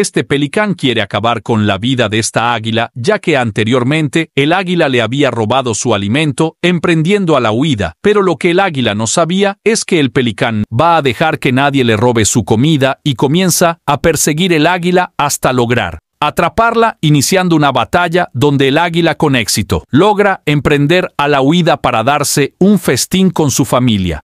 Este pelicán quiere acabar con la vida de esta águila, ya que anteriormente el águila le había robado su alimento, emprendiendo a la huida, pero lo que el águila no sabía es que el pelicán va a dejar que nadie le robe su comida y comienza a perseguir el águila hasta lograr atraparla iniciando una batalla donde el águila con éxito logra emprender a la huida para darse un festín con su familia.